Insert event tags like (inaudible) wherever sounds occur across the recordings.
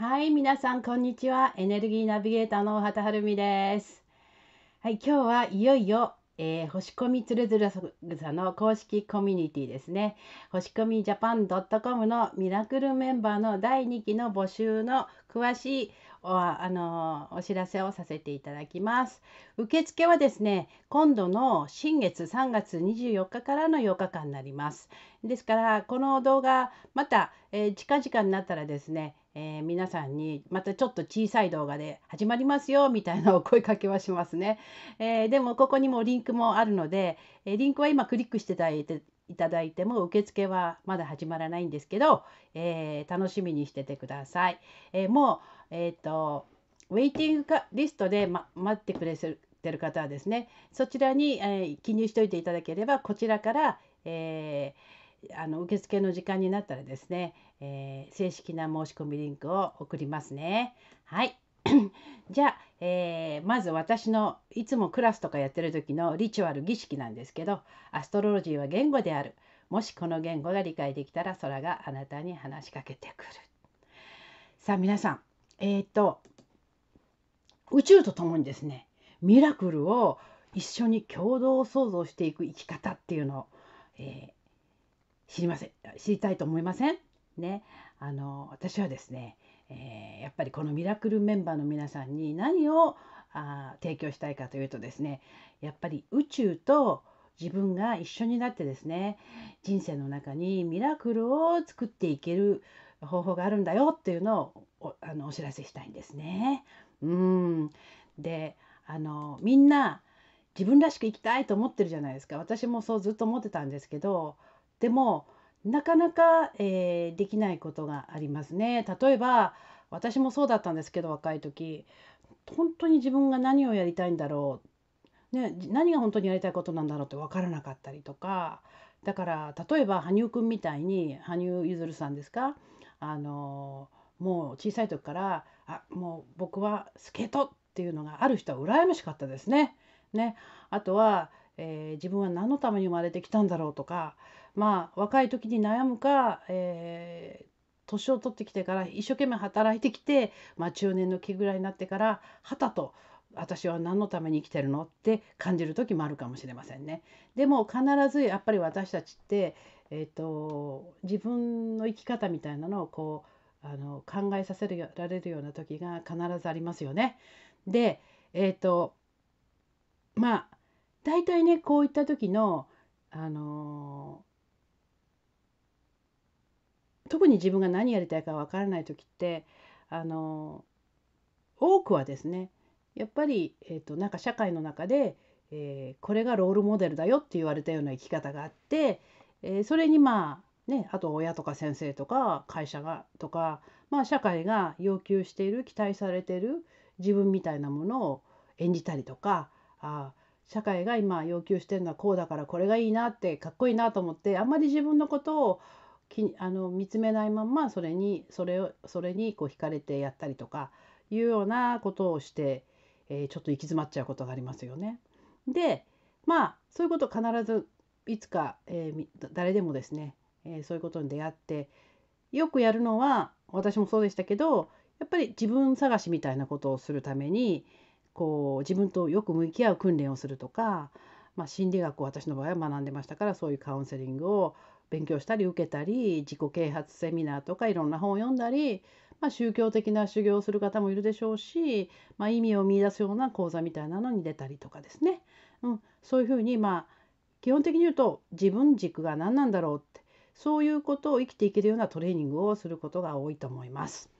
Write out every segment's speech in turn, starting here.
はい、皆さんこんにちは。エネルギーナビゲーターの畑はるみです。はい、今日はいよいよ、えー、星込みつるずる草の公式コミュニティですね。星込みジャパンドットコムのミラクルメンバーの第2期の募集の詳しいおあのお知らせをさせていただきます。受付はですね、今度の新月3月24日からの8日間になります。ですから、この動画、また、えー、近々になったらですね、えー、皆さんにまたちょっと小さい動画で始まりますよみたいなお声かけはしますね。(laughs) えー、でもここにもリンクもあるので、えー、リンクは今クリックしていただいていただいても受付はまだ始まらないんですけど、え楽しみにしててください。えもう、えっとウェイティングリストで、ま、待ってくれてる方はですねそちらに、え記入しておいていただければこちらから、えー、あの受付の時間になったらですね、えー、正式な申し込みリンクを送りますね。はい (clears throat) じゃあ、えー、まず私のいつもクラスとかやってる時のリチュアル儀式なんですけどアストロロジーは言語であるもしこの言語が理解できたら空があなたに話しかけてくるさあ皆さんえっ、ー、と宇宙とともにですねミラクルを一緒に共同創造していく生き方っていうのを、えー、知りません知りたいと思いませんねあの私はですね、えー、やっぱりこのミラクルメンバーの皆さんに何をあ提供したいかというとですねやっぱり宇宙と自分が一緒になってですね人生の中にミラクルを作っていける方法があるんだよっていうのをあのお知らせしたいんですね。うんであのみんな自分らしく生きたいと思ってるじゃないですか私もそうずっと思ってたんですけどでもなかなか、えー、できないことがありますね。例えば私もそうだったんですけど若い時本当に自分が何をやりたいんだろう、ね、何が本当にやりたいことなんだろうって分からなかったりとかだから例えば羽生くんみたいに羽生結弦さんですかあのもう小さい時からあもう僕はスケートっていうのがある人は羨ましかったですね。ねあとはえー、自分は何のために生まれてきたんだろうとかまあ若い時に悩むか、えー、年を取ってきてから一生懸命働いてきて、まあ、中年の気ぐらいになってからはたと私は何のために生きてるのって感じる時もあるかもしれませんね。でも必ずやっぱり私たちって、えーと、自分の生き方みたいなのをこうあの考えさせられるような時が必ずありますよね。で、えーとまあ、大体ねこういった時のあのー、特に自分が何やりたいかわからない時ってあのー、多くはですねやっぱり、えーと、なんか社会の中で、えー、これがロールモデルだよって言われたような生き方があって、えそれにまあねあと親とか先生とか会社がとか、まあ、社会が要求している期待されている自分みたいなものを演じたりとかあ社会が今要求してるのはこうだからこれがいいなってかっこいいなと思ってあんまり自分のことをきあの見つめないままそれにそれをそれにこう惹かれてやったりとかいうようなことをして、えー、ちょっと行き詰まっちゃうことがありますよね。でまあそういうこと必ずいつか、えー、誰でもですね、えー、そういうことに出会ってよくやるのは私もそうでしたけどやっぱり自分探しみたいなことをするために、こう自分とよく向き合う訓練をするとか、まあ、心理学を私の場合は学んでましたからそういうカウンセリングを勉強したり受けたり自己啓発セミナーとかいろんな本を読んだり、まあ、宗教的な修行をする方もいるでしょうし、まあ、意味を見いだすような講座みたいなのに出たりとかですね、うん、そういうふうにまあ基本的に言うと自分軸が何なんだろうってそういうことを生きていけるようなトレーニングをすることが多いと思います。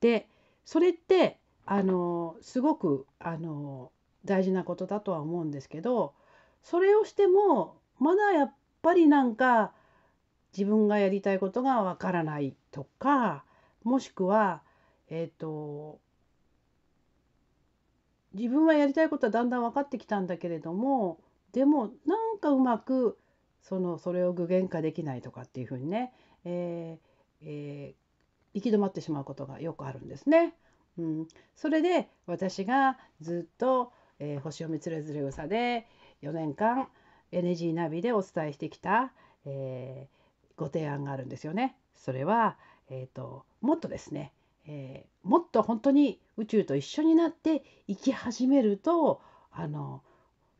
でそれってあのすごくあの大事なことだとは思うんですけどそれをしてもまだやっぱりなんか自分がやりたいことがわからないとかもしくはえっ、ー、と自分はやりたいことはだんだん分かってきたんだけれどもでもなんかうまくそのそれを具現化できないとかっていうふうにね、えーえー、行き止まってしまうことがよくあるんですね。うん、それで私がずっと、えー、星読みつれづれ草で4年間 NG ナビでお伝えしてきた、えー、ご提案があるんですよね。それは、えーと、ともっとですね、えー、もっと本当に宇宙と一緒になって生き始めるとあの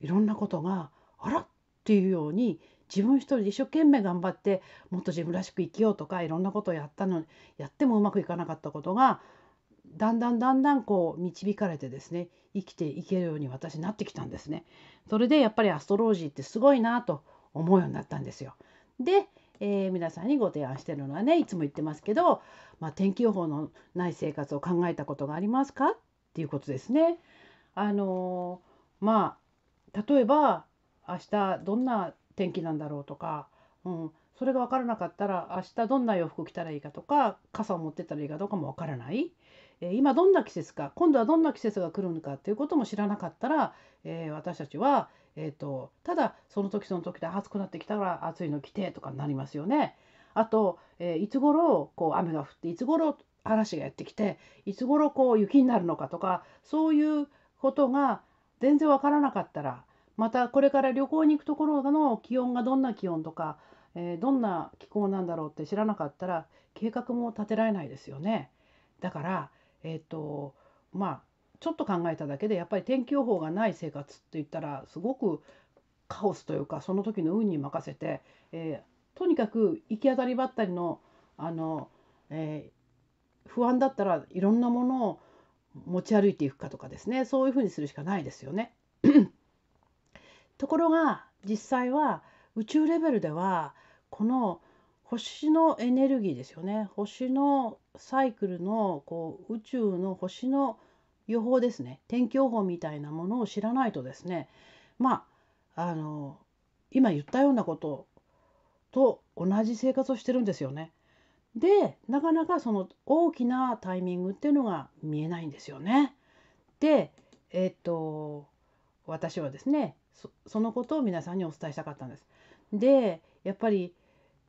いろんなことがあらっていうように自分一人で一生懸命頑張ってもっと自分らしく生きようとかいろんなことをやったのやってもうまくいかなかったことがだんだんだんだんこう導かれてですね生きていけるように私なってきたんですね。それでやっぱりアストロージーってすごいなと思うようになったんですよ。で、えー、皆さんにご提案してるのはねいつも言ってますけど、まあ、天気予報のない生活を考えたことがありますかっていうことですね。あのー、まあ例えば明日どんな天気なんだろうとか、うん、それが分からなかったら明日どんな洋服着たらいいかとか傘を持ってったらいいかどうかも分からない。今どんな季節か今度はどんな季節が来るのかっていうことも知らなかったら、えー、私たちは、えーと、ただその時その時で暑くなってきたから暑いの来てとかになりますよね。あと、えー、いつ頃こう雨が降っていつ頃嵐がやってきていつ頃こう雪になるのかとかそういうことが全然わからなかったらまたこれから旅行に行くところの気温がどんな気温とか、えー、どんな気候なんだろうって知らなかったら計画も立てられないですよね。だからえっ、ー、とまあちょっと考えただけでやっぱり天気予報がない生活って言ったらすごくカオスというかその時の運に任せて、えー、とにかく行き当たりばったりのあの、えー、不安だったらいろんなものを持ち歩いていくかとかですねそういうふうにするしかないですよね。(clears throat) ところが実際は宇宙レベルではこの星のエネルギーですよね星のサイクルのこう宇宙の星の予報ですね天気予報みたいなものを知らないとですねまああの今言ったようなことと同じ生活をしてるんですよね。でなかなかその大きなタイミングっていうのが見えないんですよね。でえっと私はですねそのことを皆さんにお伝えしたかったんです。でやっぱり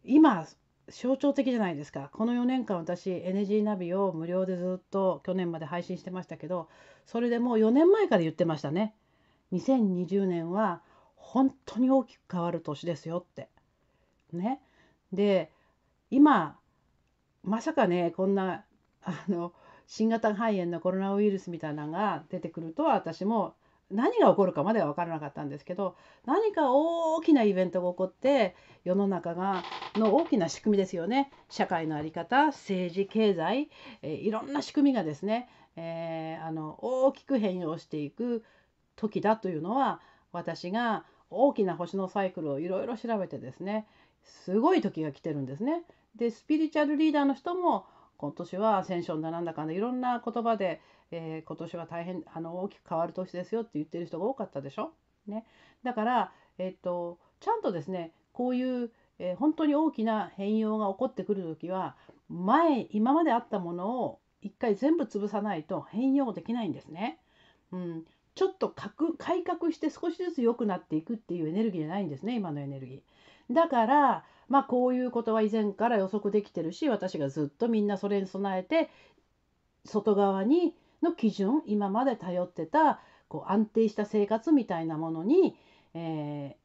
今象徴的じゃないですかこの4年間私 NG ナビを無料でずっと去年まで配信してましたけどそれでもう4年前から言ってましたね2020年は本当に大きく変わる年ですよってねで今まさかねこんなあの新型肺炎のコロナウイルスみたいなのが出てくるとは私も何が起こるかまでは分からなかったんですけど何か大きなイベントが起こって世の中がの大きな仕組みですよね社会の在り方政治経済、えー、いろんな仕組みがですね、えー、あの大きく変容していく時だというのは私が大きな星のサイクルをいろいろ調べてですねすごい時が来てるんですね。でスピリチュアルリーダーの人も今年はアセンションだなんだかんだいろんな言葉でえー、今年は大変あの大きく変わる年ですよって言ってる人が多かったでしょ。ね、だから、えっと、ちゃんとですねこういう、えー、本当に大きな変容が起こってくる時は前今まであったものを一回全部潰さないと変容できないんですね。うん、ちょっと改革して少しずつ良くなっていくっていうエネルギーじゃないんですね今のエネルギー。だから、まあ、こういうことは以前から予測できてるし私がずっとみんなそれに備えて外側にの基準今まで頼ってたこう安定した生活みたいなものに、え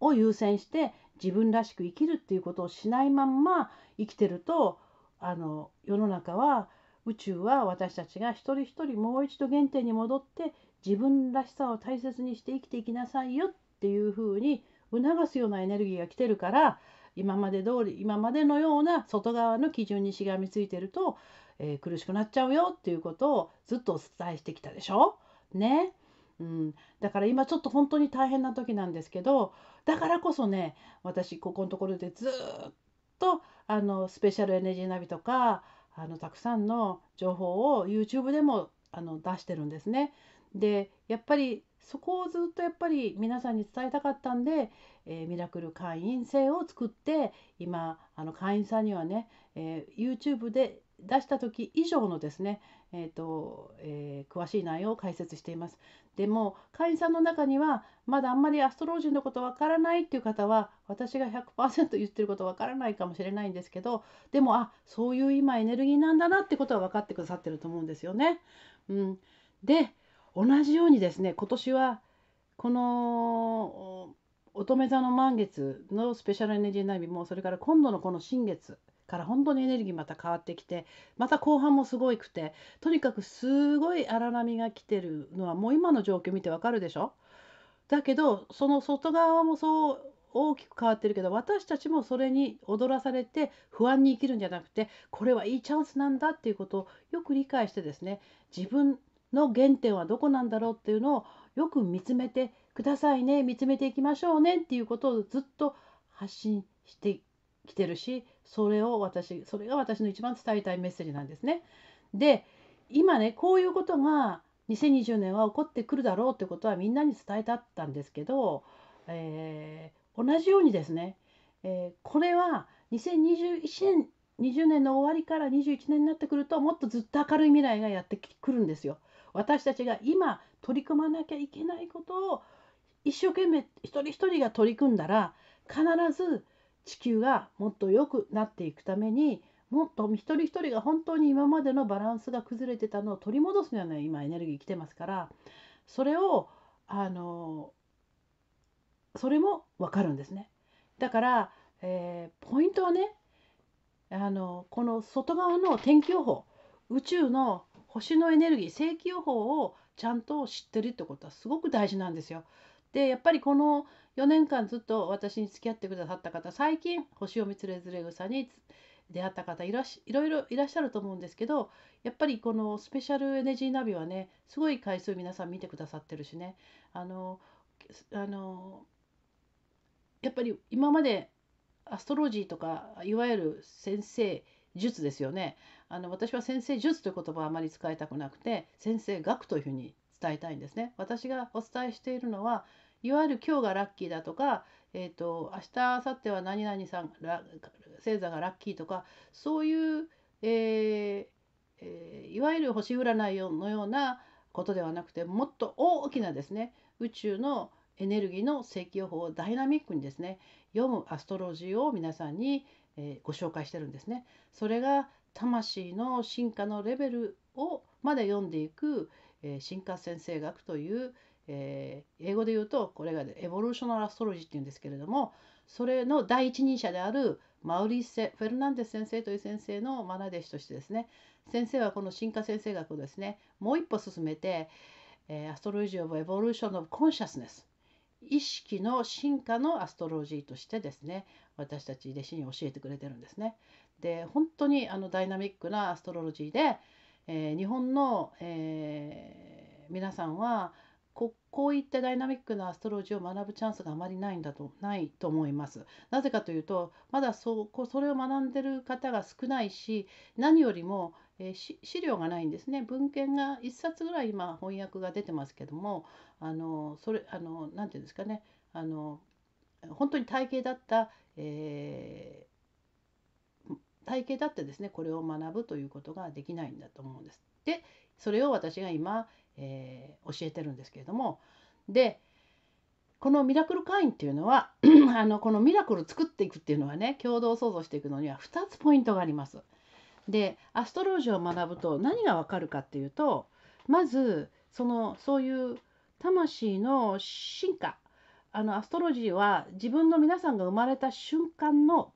ー、を優先して自分らしく生きるっていうことをしないまんま生きてるとあの世の中は宇宙は私たちが一人一人もう一度原点に戻って自分らしさを大切にして生きていきなさいよっていうふうに促すようなエネルギーが来てるから今まで通り今までのような外側の基準にしがみついてるとえー、苦しくなっちゃうよっていうことをずっとお伝えしてきたでしょね。うん、だから今ちょっと本当に大変な時なんですけどだからこそね私ここのところでずっとあのスペシャルエネルギーナビとかあのたくさんの情報を YouTube でもあの出してるんですね。でやっぱりそこをずっとやっぱり皆さんに伝えたかったんで、えー、ミラクル会員制を作って今あの会員さんにはね、えー、YouTube で出した時以上のですね、えーとえー、詳しい内容を解説しています。でも会員さんの中にはまだあんまりアストロジーのことわからないっていう方は私が100%言ってることわからないかもしれないんですけどでもあそういう今エネルギーなんだなってことは分かってくださってると思うんですよね。うん、で同じようにですね今年はこの乙女座の満月のスペシャルエネルギーナビもそれから今度のこの新月から本当にエネルギーまた変わってきてまた後半もすごいくてとにかくすごい荒波が来てるのはもう今の状況見てわかるでしょだけどその外側もそう大きく変わってるけど私たちもそれに踊らされて不安に生きるんじゃなくてこれはいいチャンスなんだっていうことをよく理解してですね自分の原点はどこなんだろうっていうのをよく見つめてくださいね見つめていきましょうねっていうことをずっと発信してきてるしそれを私それが私の一番伝えたいメッセージなんですね。で今ねこういうことが2020年は起こってくるだろうってことはみんなに伝えたったんですけど、えー、同じようにですね、えー、これは2021年20年の終わりから21年になってくるともっとずっと明るい未来がやってくるんですよ。私たちが今取り組まなきゃいけないことを一生懸命一人一人が取り組んだら必ず地球がもっと良くなっていくためにもっと一人一人が本当に今までのバランスが崩れてたのを取り戻すような今エネルギー来てますからそれをあのそれも分かるんですね。だから、えー、ポイントはねあのこの外側の天気予報宇宙の星のエネルギー正気予報をちゃんと知ってるってことはすごく大事なんですよ。でやっぱりこの4年間ずっと私に付き合ってくださった方最近星読みつれずれ草に出会った方いらしいろいろいらっしゃると思うんですけどやっぱりこのスペシャルエネジーナビはねすごい回数皆さん見てくださってるしねあのあのやっぱり今までアストロジーとかいわゆる先生術ですよねあの私は先生術という言葉あまり使いたくなくて先生学というふうに伝えたいんですね私がお伝えしているのはいわゆる今日がラッキーだとか、えーと、明日明後日は何々さん星座がラッキーとかそういう、えーえー、いわゆる星占いのようなことではなくてもっと大きなですね宇宙のエネルギーの正規予報をダイナミックにですね読むアストロジーを皆さんに、えー、ご紹介してるんですね。それが魂の進化のレベルをまで読んでいく、えー、進化先生学という、えー、英語で言うとこれが、エボリューショナルアストロジーっていうんですけれどもそれの第一人者であるマウリッセ・フェルナンデス先生という先生の愛弟子としてですね先生はこの進化先生学をですねもう一歩進めて、えー、アストロジー・オブ・エボリューション・オブ・コンシャスネス意識の進化のアストロジーとしてですね私たち弟子に教えてくれてるんですね。で本当にあのダイナミックなアストロロジーで、えー、日本の、えー、皆さんはここういったダイナミックなアストロジーを学ぶチャンスがあまりないんだとないと思います。なぜかというとまだそこそれを学んでる方が少ないし何よりも、えー、資料がないんですね文献が1冊ぐらい今翻訳が出てますけどもあのそれあのなて言うんですかねあの本当に体系だった、えー、体系だってですねこれを学ぶということができないんだと思うんです。でそれを私が今、えー、教えてるんですけれどもでこのミラクル会員っていうのは (clears throat) あのこのミラクル作っていくっていうのはね共同創造していくのには2つポイントがあります。でアストロージを学ぶと何がわかるかっていうとまずそのそういう魂の進化あのアストロジーは自分の皆さんが生まれた瞬間の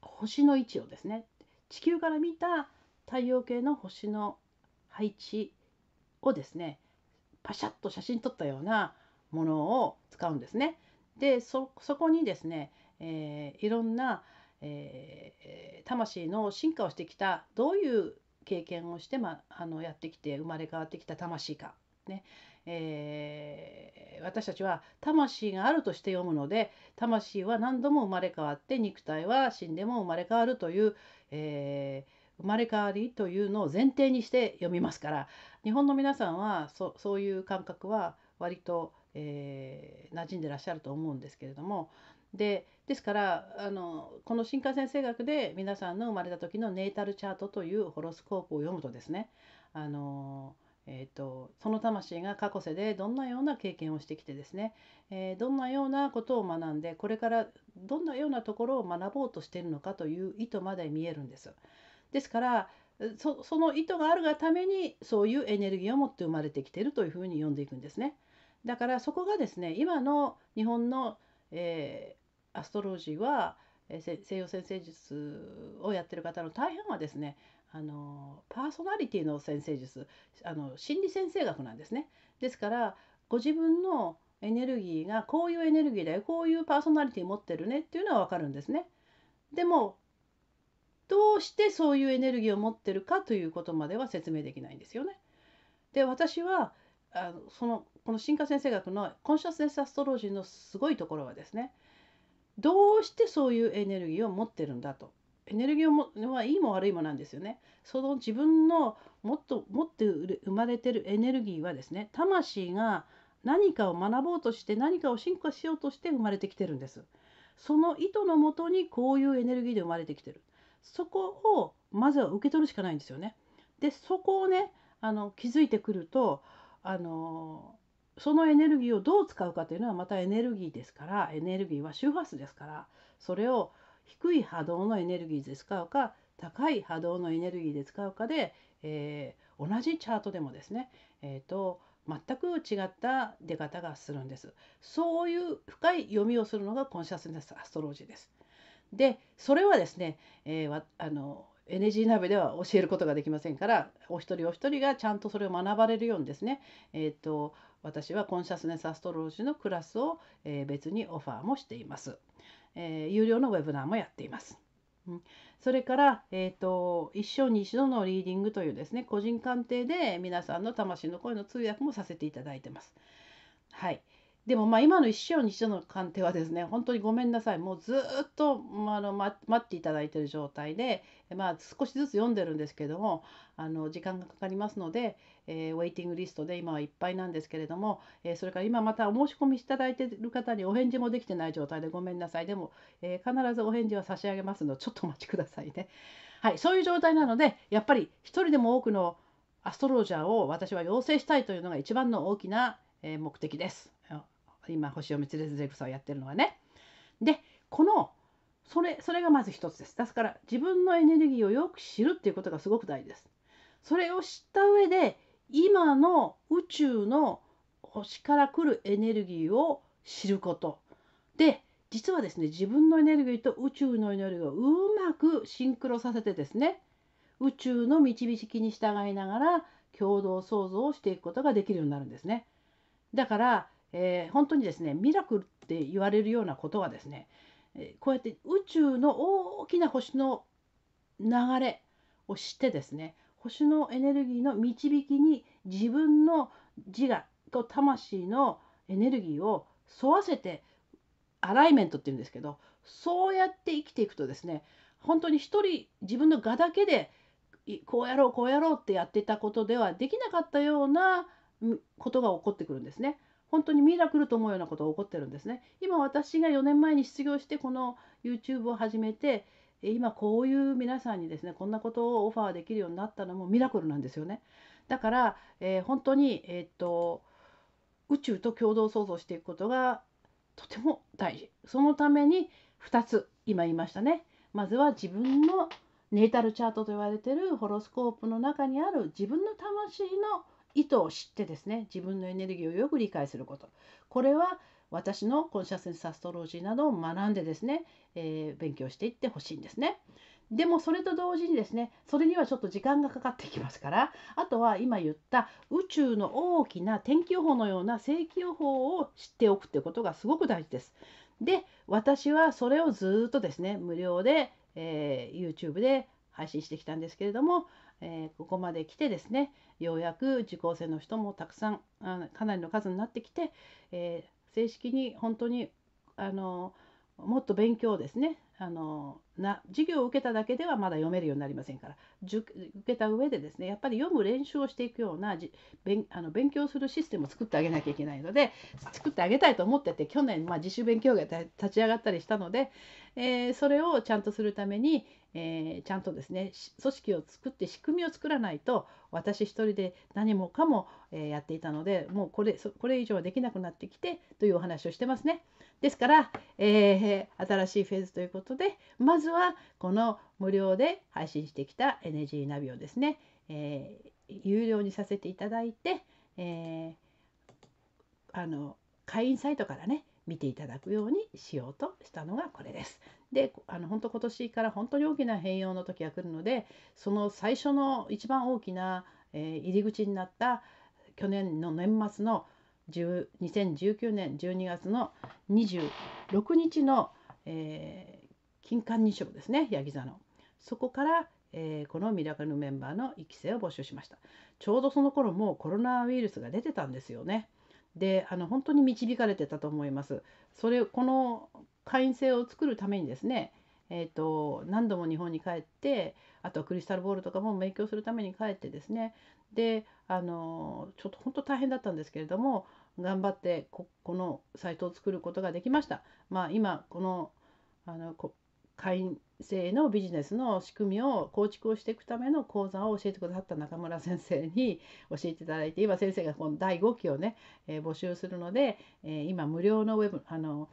星の位置をですね地球から見た太陽系の星の配置をですねパシャッと写真撮ったようなものを使うんですね。でそこにですね、えー、いろんな、えー、魂の進化をしてきたどういう経験をして、まあ、あのやってきて生まれ変わってきた魂か、ねえー、私たちは魂があるとして読むので魂は何度も生まれ変わって肉体は死んでも生まれ変わるという、えー、生まれ変わりというのを前提にして読みますから日本の皆さんはそそういう感覚は割と、えー、馴染んでらっしゃると思うんですけれどもでですからあのこの新幹線生学で皆さんの生まれた時のネイタルチャートというホロスコープを読むとですねあのえーとその魂が過去世でどんなような経験をしてきてですね、えー、どんなようなことを学んでこれからどんなようなところを学ぼうとしているのかという意図まで見えるんです。ですからその意図があるがためにそういうエネルギーを持って生まれてきているというふうに呼んでいくんですね。だからそこがですね今の日本の、えー、アストロジーはえ西洋先生術をやってる方の大半はですねあのパーソナリティの先生術あの心理先生学なんですね。ですからご自分のエネルギーがこういうエネルギーだよこういうパーソナリティ持ってるねっていうのは分かるんですね。でもどうしてそういうエネルギーを持ってるかということまでは説明できないんですよね。で私はあのそのこの進化先生学のコンシャスネスアストロジーのすごいところはですねどうしてそういうエネルギーを持ってるんだとエネルギーをもはいいも悪いもなんですよね。その自分のもっと持って生まれてるエネルギーはですね魂が何かを学ぼうとして何かを進化しようとして生まれてきてるんです。その意図のもとにこういうエネルギーで生まれてきてる。そこをまずは受け取るしかないんですよね。でそこをねあの気づいてくるとあのそのエネルギーをどう使うかというのはまたエネルギーですからエネルギーは周波数ですからそれを低い波動のエネルギーで使うか高い波動のエネルギーで使うかで、えー、同じチャートでもですね、えーと、全く違った出方がするんですそういう深い読みをするのがコンシャスネスアストロジーです。でそれはですね、えー、あの NG 鍋では教えることができませんからお一人お一人がちゃんとそれを学ばれるようにですね、えーと、私はコンシャスネスアストロロジーのクラスを、えー、別にオファーもしています、えー、有料のウェブナーもやっています。それから、えーと一生に一度のリーディングというですね個人鑑定で皆さんの魂の声の通訳もさせていただいてます。はい、でもまあ今の一生に一度の鑑定はですね本当にごめんなさいもうずっと、まあの待っていただいてる状態で、まあ、少しずつ読んでるんですけどもあの時間がかかりますので、えー、ウェイティングリストで今はいっぱいなんですけれども、えー、それから今またお申し込みいただいてる方にお返事もできてない状態でごめんなさいでも、えー、必ずお返事は差し上げますのでちょっとお待ちくださいね。(laughs) はい、そういう状態なのでやっぱり一人でも多くのアストロージャーを私は養成したいというのが一番の大きな目的です。今星読み連れず草をやってるのはね。でこのそれそれがまず一つです。ですから自分のエネルギーをよく知るっていうことがすごく大事です。それを知った上で今の宇宙の星から来るエネルギーを知ることで実はですね自分のエネルギーと宇宙のエネルギーをうまくシンクロさせてですね宇宙の導きに従いながら共同創造をしていくことができるようになるんですね。だからえー、本当にですねミラクルって言われるようなことはですねこうやって宇宙の大きな星の流れを知ってですね星のエネルギーの導きに自分の自我と魂のエネルギーを沿わせてアライメントっていうんですけどそうやって生きていくとですね本当に一人自分の我だけでこうやろうこうやろうってやってたことではできなかったようなことが起こってくるんですね。本当にミラクルと思うようなことが起こってるんですね。今私が4年前に失業してこの YouTube を始めて今こういう皆さんにですねこんなことをオファーできるようになったのもミラクルなんですよね。だから、えー、本当に、えー、っと宇宙と共同創造していくことがとても大事。そのために2つ今言いましたね。まずは自分のネイタルチャートと言われてるホロスコープの中にある自分の魂の意図を知ってですね自分のエネルギーをよく理解することこれは私のコンシャスネスアストロジーなどを学んでですね、えー、勉強していってほしいんですね。でもそれと同時にですねそれにはちょっと時間がかかってきますからあとは今言った宇宙の大きな天気予報のような正規予報を知っておくってことがすごく大事です。で私はそれをずっとですね無料で、えー、YouTube で配信してきたんですけれどもえここまで来てですねようやく受講生の人もたくさんあかなりの数になってきて、え正式に本当にあのもっと勉強をですねあのな授業を受けただけではまだ読めるようになりませんから受けた上でですねやっぱり読む練習をしていくようなじ勉あの勉強するシステムを作ってあげなきゃいけないので作ってあげたいと思ってて去年、まあ、自主勉強が立ち上がったりしたので、えー、それをちゃんとするために、えー、ちゃんとですね組織を作って仕組みを作らないと私一人で何もかも、えやっていたのでもうこれこれ以上はできなくなってきてというお話をしてますね。ですから、えー、新しいフェーズということでまずずはこの無料で配信してきた NG ナビをですね、えー、有料にさせていただいて、えー、あの会員サイトからね見ていただくようにしようとしたのがこれです。であの本当今年から本当に大きな変容の時が来るのでその最初の一番大きな、えー、入り口になった去年の年末の2019年12月の26日の、えー、金環二賞ですねヤギ座のそこから、えー、このミラクルメンバーの育成を募集しましたちょうどその頃もうコロナウイルスが出てたんですよねであの本当に導かれてたと思いますそれこの会員制を作るためにですねえーと、何度も日本に帰ってあとはクリスタルボールとかも勉強するために帰ってですねであのちょっと本当大変だったんですけれども頑張ってこのサイトを作ることができました。まあ、今このあの改正のビジネスの仕組みを構築をしていくための講座を教えてくださった中村先生に教えていただいて今先生がこの第5期をね、えー、募集するので、えー、今無料のウェブあの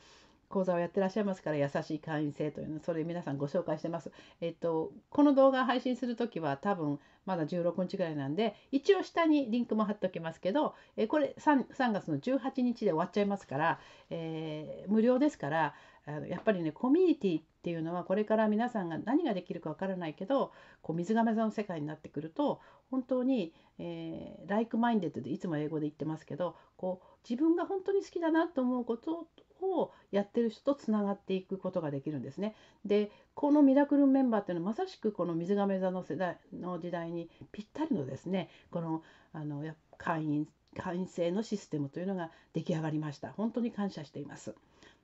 講座をやってらっしゃいますから優しい会員制というのそれ皆さんご紹介してます。えっとこの動画配信する時は多分まだ16日ぐらいなんで一応下にリンクも貼っておきますけど、えこれ 3, 3月の18日で終わっちゃいますから、えー、無料ですからあのやっぱりねコミュニティっていうのはこれから皆さんが何ができるかわからないけどこう水亀座の世界になってくると本当に、えー、ライクマインデッドでいつも英語で言ってますけどこう自分が本当に好きだなと思うことをやってる人とつながっていくことができるんですね。でこのミラクルメンバーっていうのはまさしくこの水亀座の世代の時代にぴったりのですねこのあの会員会員制のシステムというのが出来上がりました。本当に感謝しています。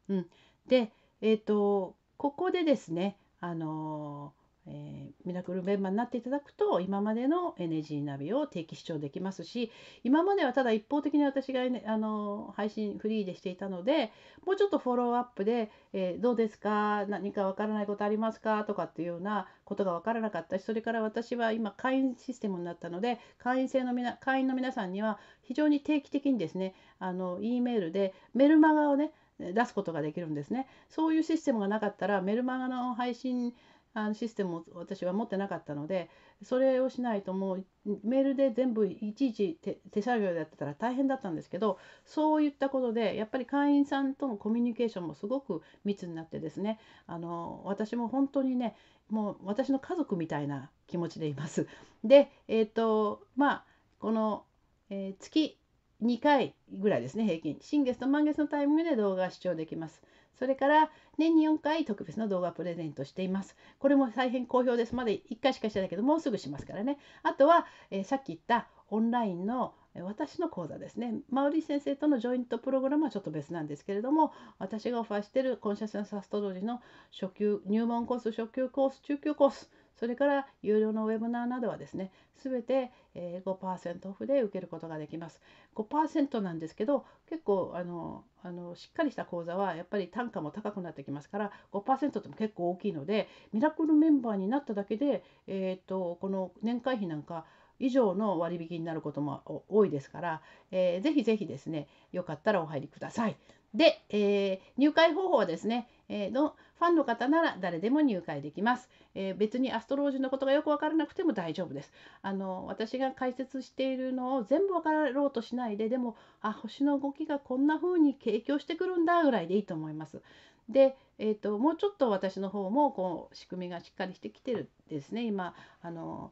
うん、で、えーと、ここでですね、あのー、えー、ミラクルメンバーになっていただくと今までの NG ナビを定期視聴できますし今まではただ一方的に私が、ね、あのー、配信フリーでしていたのでもうちょっとフォローアップで、えー、どうですか何かわからないことありますかとかっていうようなことがわからなかったしそれから私は今会員システムになったので会員制のみな会員の皆さんには非常に定期的にですねあの E メールでメルマガをね出すことができるんですね。そういうシステムがなかったらメルマガの配信あのシステムを私は持ってなかったのでそれをしないともうメールで全部いちいち手作業でやってたら大変だったんですけどそういったことでやっぱり会員さんとのコミュニケーションもすごく密になってですねあの私も本当にねもう私の家族みたいな気持ちでいます。でえっ、ー、とまあこの、えー、月2回ぐらいですね、平均。新月と満月のタイミングで動画視聴できます。それから年に4回特別な動画プレゼントしています。これも大変好評です。まだ1回しかしてないけど、もうすぐしますからね。あとは、えー、さっき言ったオンラインの私の講座ですね。マウリ先生とのジョイントプログラムはちょっと別なんですけれども、私がオファーしているコンシャスナスアストロジーの初級、入門コース、初級コース、中級コース、それから有料のウェブナーなどはですね、すべて5%オフで受けることができます。5%なんですけど、結構あのあのしっかりした講座はやっぱり単価も高くなってきますから、5%っても結構大きいので、ミラクルメンバーになっただけで、えーと、とこの年会費なんか以上の割引になることも多いですから、えー、ぜひぜひですね、よかったらお入りください。で、えー、入会方法はですね、のファンの方なら誰でも入会できます。え別にアストロージのことがよく分からなくても大丈夫です。あの私が解説しているのを全部分からろうとしないででもあ星の動きがこんな風に影響してくるんだぐらいでいいと思います。で、えーと、もうちょっと私の方もこう仕組みがしっかりしてきてるですね今あの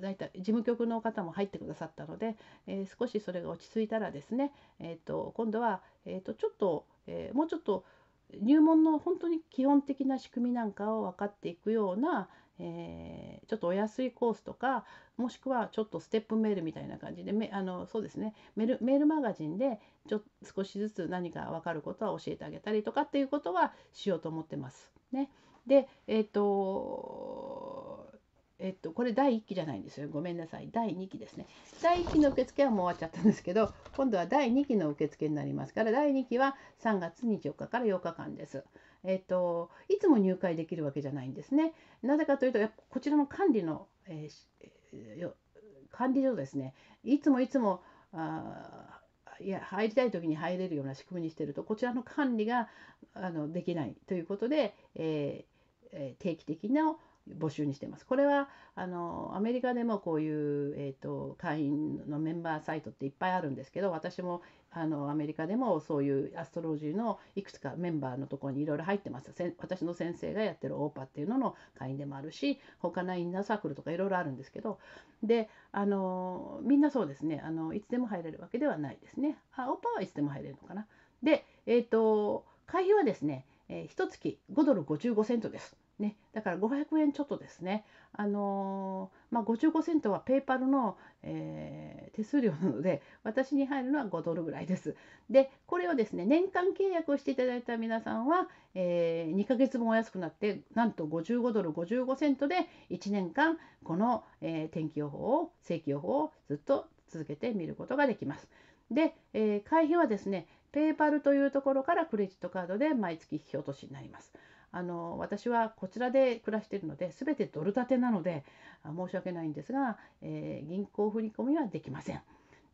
在宅事務局の方も入ってくださったので、えー、少しそれが落ち着いたらですね、えーと、今度は、えーと、とちょっと、えー、もうちょっと入門の本当に基本的な仕組みなんかを分かっていくような、えー、ちょっとお安いコースとかもしくはちょっとステップメールみたいな感じでめあのそうですねメールメールマガジンでちょ少しずつ何か分かることは教えてあげたりとかっていうことはしようと思ってます。ね、でえっ、とえっと、これ第1期じゃないんですよ。ごめんなさい。第2期ですね。第1期の受付はもう終わっちゃったんですけど、(laughs) 今度は第2期の受付になりますから、第2期は3月24日から8日間です。えっと、いつも入会できるわけじゃないんですね。なぜかというと、やっぱこちらの管理の、えー、管理上ですね。いつもいつも、あいや入りたい時に入れるような仕組みにしてるとこちらの管理があのできないということで、えー、定期的な募集にしてます。これはあのアメリカでもこういう、えーと、会員のメンバーサイトっていっぱいあるんですけど私もあのアメリカでもそういうアストロジーのいくつかメンバーのところにいろいろ入ってます私の先生がやってるオーパっていうのの会員でもあるし他のインナーサークルとかいろいろあるんですけどであのみんなそうですねあのいつでも入れるわけではないですねあオーパはいつでも入れるのかなでえっ、ー、と会費はですね、えー、1月5ドル55セントですね、だから500円ちょっとですね、あのー、まあ、55セントはペイパルの、えー、手数料なので私に入るのは5ドルぐらいです。でこれをですね年間契約をしていただいた皆さんは、えー、2ヶ月分お安くなってなんと55ドル55セントで1年間この、え天気予報を正規予報をずっと続けてみることができます。で、え会費はですねペイパルというところからクレジットカードで毎月引き落としになります。あの私はこちらで暮らしているので全てドル建てなので申し訳ないんですが、えー、銀行振込はできません。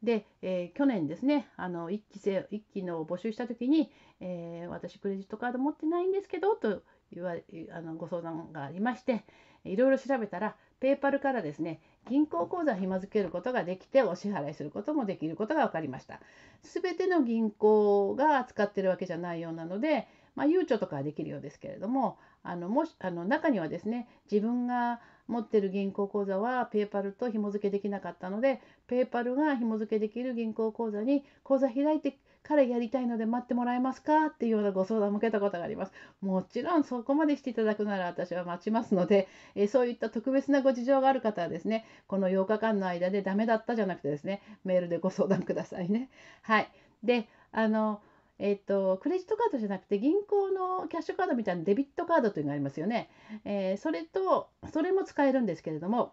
で、えー、去年ですね、あの1期生、1期の募集した時に、えー、私クレジットカード持ってないんですけど、と言わあのご相談がありまして、いろいろ調べたら、ペーパルからですね、銀行口座を紐付けることができて、お支払いすることもできることが分かりました。全ての銀行が扱ってるわけじゃないようなので、まあ、ゆうちょとかはできるようですけれどもあのもしあの中にはですね自分が持ってる銀行口座はペーパルと紐付けできなかったのでペーパルが紐付けできる銀行口座に口座開いてからやりたいので待ってもらえますかっていうようなご相談も受けたことがあります。もちろんそこまでしていただくなら私は待ちますので、えそういった特別なご事情がある方はですね、この8日間の間でダメだったじゃなくてですね、メールでご相談くださいね。はい。で、あの、えっと、クレジットカードじゃなくて銀行のキャッシュカードみたいなデビットカードというのがありますよね。えー、それと、それも使えるんですけれども、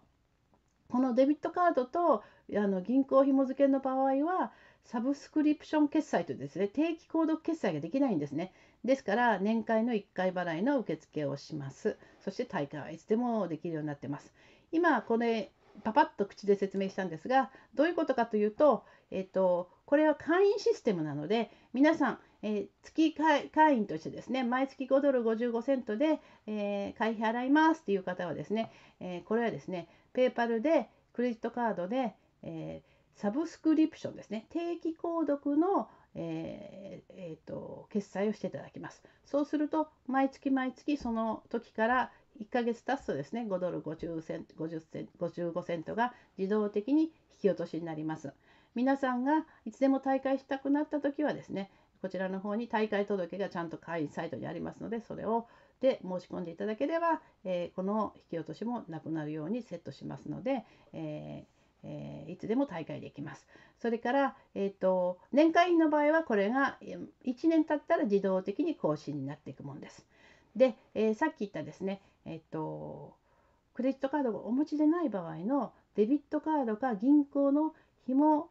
このデビットカードとあの銀行紐付けの場合は、サブスクリプション決済とですね、定期購読決済ができないんですね。ですから、年会の1回払いの受付をします。そして、大会はいつでもできるようになってます。今、これ、パパッと口で説明したんですが、どういうことかというと、えっと、これは会員システムなので皆さん、えー、月会員としてですね毎月5ドル55セントで、えー、会費払いますっていう方はですね、えー、これはですねペーパルでクレジットカードで、えサブスクリプションですね定期購読のえーえーと、決済をしていただきます。そうすると毎月毎月その時から1ヶ月経つとですね5ドル50セン50セン55セントが自動的に引き落としになります。皆さんがいつでも大会したくなった時はですねこちらの方に大会届がちゃんと会員サイトにありますのでそれをで申し込んでいただければ、えー、この引き落としもなくなるようにセットしますので、えーえー、いつでも大会できます。それから、えーと、年会員の場合はこれが1年経ったら自動的に更新になっていくもんです。で、えー、さっき言ったですね、えーと、クレジットカードをお持ちでない場合のデビットカードか銀行の紐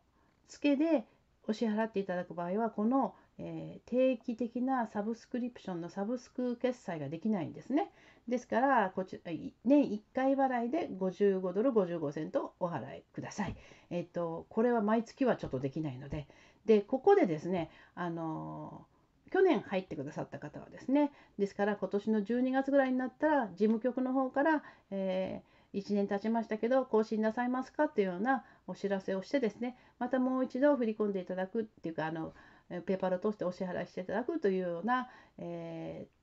付けでお支払っていただく場合はこの、えー、定期的なサブスクリプションのサブスク決済ができないんですね。ですからこち年1回払いで55ドル55セントお払いください。えっ、とこれは毎月はちょっとできないのででここでですねあの去年入ってくださった方はですねですから今年の12月ぐらいになったら事務局の方から、えー1年経ちましたけど更新なさいますかっていうようなお知らせをしてですねまたもう一度振り込んでいただくっていうかあのペーパルを通してお支払いしていただくというような、えー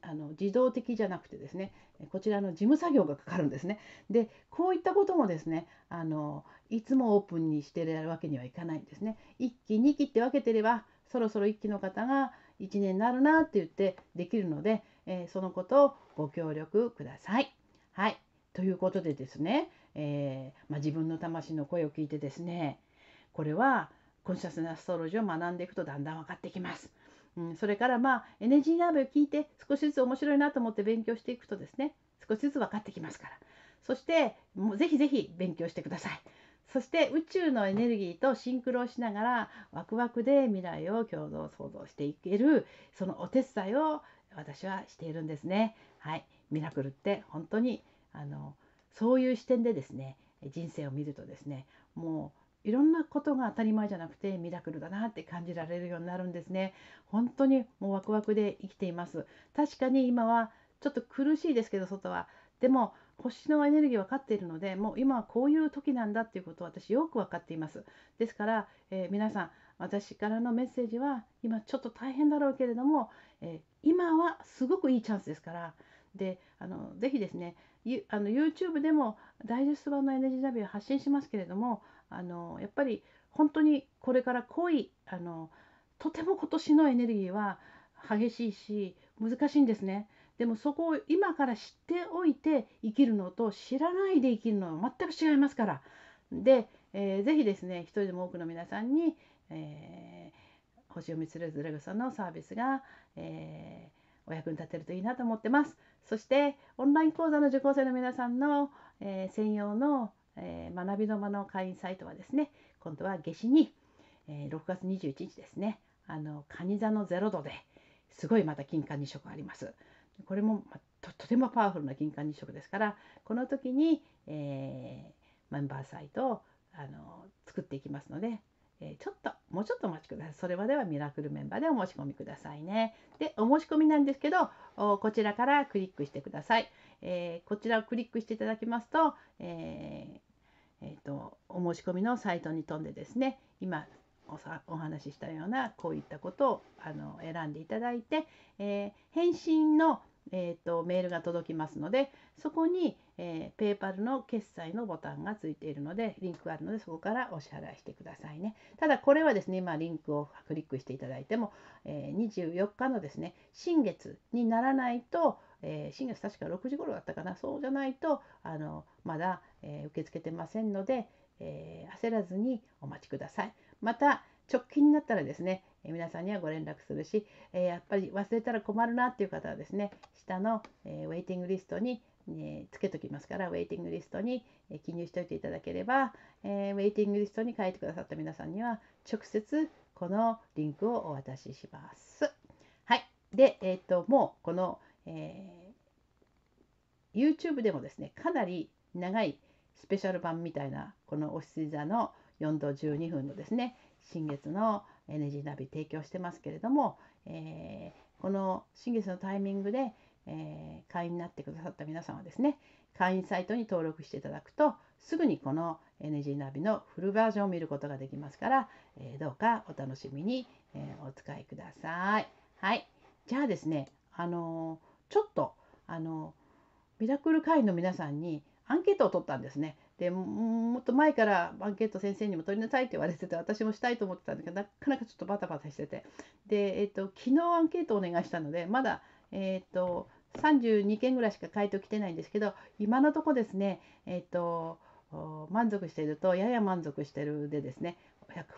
あの自動的じゃなくてですねこちらの事務作業がかかるんですねでこういったこともですねあのいつもオープンにしてるわけにはいかないんですね1期2期って分けてればそろそろ1期の方が1年になるなって言ってできるので、えー、そのことをご協力ください。はいということでですねえー、まあ、自分の魂の声を聞いてですねこれはコンシャスなストロジーを学んでいくとだんだん分かってきます。うん、それからまあエネジーナーブを聞いて少しずつ面白いなと思って勉強していくとですね少しずつ分かってきますからそしてもうぜひぜひ勉強してくださいそして宇宙のエネルギーとシンクロしながらワクワクで未来を共同創造していけるそのお手伝いを私はしているんですねはいミラクルって本当にあのそういう視点でですね人生を見るとですねもういろんなことが当たり前じゃなくてミラクルだなって感じられるようになるんですね本当にもうワクワクで生きています確かに今はちょっと苦しいですけど外はでも星のエネルギー分かっているのでもう今はこういう時なんだっていうことを私よく分かっていますですから、えー、皆さん私からのメッセージは今ちょっと大変だろうけれども、えー、今はすごくいいチャンスですからであのぜひですねあの YouTube でもダイジェスト版のエネギーナビを発信しますけれどもあのやっぱり本当にこれから濃いあのとても今年のエネルギーは激しいし難しいんですね。でもそこを今から知っておいて生きるのと知らないで生きるのは全く違いますから。で、えー、ぜひですね一人でも多くの皆さんに、えー、星読みつれずれ草のサービスが、えお役に立てるといいなと思ってます。そしてオンライン講座の受講生の皆さんの、えー、専用の、えー、学びの間の会員サイトはですね今度は夏至に、えー、6月21日ですねあの蟹座の0度ですごいまた金環日食あります。これも、まととてもパワフルな金環日食ですからこの時に、えー、メンバーサイトをあの作っていきますのでえちょっと、もうちょっとお待ちください。それまではミラクルメンバーでお申し込みくださいね。で、お申し込みなんですけど、こちらからクリックしてください。えー、こちらをクリックしていただきますと、えーえーと、お申し込みのサイトに飛んでですね、今お話ししたようなこういったことをあの選んでいただいて、えー、返信の、えーとメールが届きますので、そこに、えー、ペ a パルの決済のボタンがついているので、リンクがあるので、そこからお支払いしてくださいね。ただ、これはですね、今、リンクをクリックしていただいても、えー、24日のですね、新月にならないと、えー、新月確か6時頃だったかな、そうじゃないと、あのまだ、え受け付けてませんので、え焦らずにお待ちください。また、直近になったらですね、え皆さんにはご連絡するし、えやっぱり忘れたら困るなっていう方はですね、下の、えウェイティングリストにえー、つけときますから、ウェイティングリストに、え記入しておいていただければ、えー、ウェイティングリストに書いてくださった皆さんには、直接このリンクをお渡しします。はい。で、えっ、ー、と、もうこの、え YouTube でもですね、かなり長いスペシャル版みたいな、このお羊座の4度12分のですね、新月のエネジーナビ提供してますけれども、えー、この新月のタイミングでえー、会員になってくださった皆さんはですね、会員サイトに登録していただくと、すぐにこの NG ナビのフルバージョンを見ることができますから、えー、どうかお楽しみに、えー、お使いください。はい。じゃあですね、あのちょっと、あのミラクル会員の皆さんにアンケートを取ったんですね。でもっと前からアンケート先生にも取りなさいって言われてて私もしたいと思ってたんだけどなかなかちょっとバタバタしててで、えーと、昨日アンケートをお願いしたのでまだ、えーと32件ぐらいしか回答来てないんですけど今のとこですねえっ、ー、と満足しているとやや満足してるでですね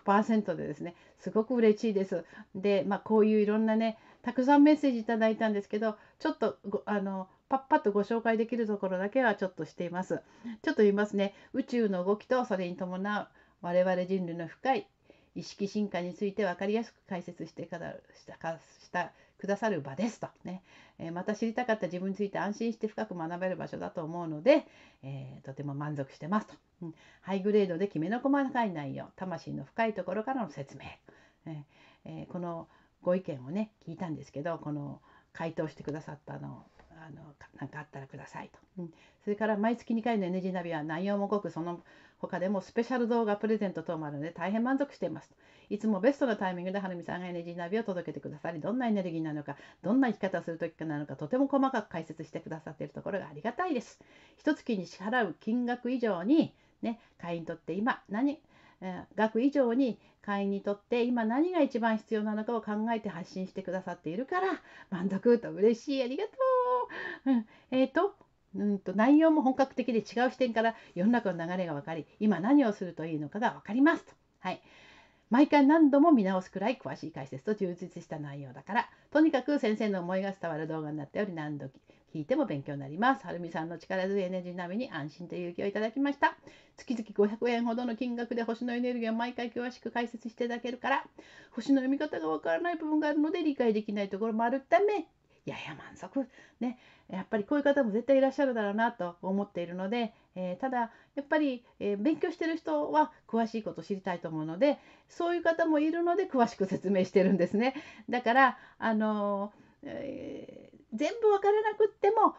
100%でですねすごく嬉しいです。で、まあ、こういういろんなねたくさんメッセージいただいたんですけどちょっとごあのパッパッとご紹介できるところだけはちょっとしています。ちょっと言いますね宇宙の動きとそれに伴う我々人類の深い意識進化について分かりやすく解説してからしたかしたくださる場ですとね、えまた知りたかった自分について安心して深く学べる場所だと思うので、えー、とても満足してますと、うん、ハイグレードできめの細かい内容魂の深いところからの説明、えー、このご意見をね聞いたんですけどこの回答してくださったのあの何かあったらくださいと、うん、それから毎月2回の NG ナビは内容も濃くその他でもスペシャル動画プレゼント等もあるので大変満足していますいつもベストなタイミングではるみさんが NG ナビを届けてくださりどんなエネルギーなのかどんな生き方をする時かなのかとても細かく解説してくださっているところがありがたいです一月に支払う金額以上にね会員にとって今何額以上に会員にとって今何が一番必要なのかを考えて発信してくださっているから満足と嬉しいありがとううん、えっ、ー、と、うんと内容も本格的で違う視点から世の中の流れが分かり今何をするといいのかが分かりますと、はい、毎回何度も見直すくらい詳しい解説と充実した内容だからとにかく先生の思いが伝わる動画になったより何度聞いても勉強になりますはるみさんの力強いエネルギー並みに安心と勇気をいただきました月々500円ほどの金額で星のエネルギーを毎回詳しく解説していただけるから星の読み方がわからない部分があるので理解できないところもあるためいやいや満足ねやっぱりこういう方も絶対いらっしゃるだろうなと思っているので、えー、ただやっぱり、えー、勉強してる人は詳しいこと知りたいと思うのでそういう方もいるので詳しく説明してるんですねだからあのー、えー、全部わからなくっても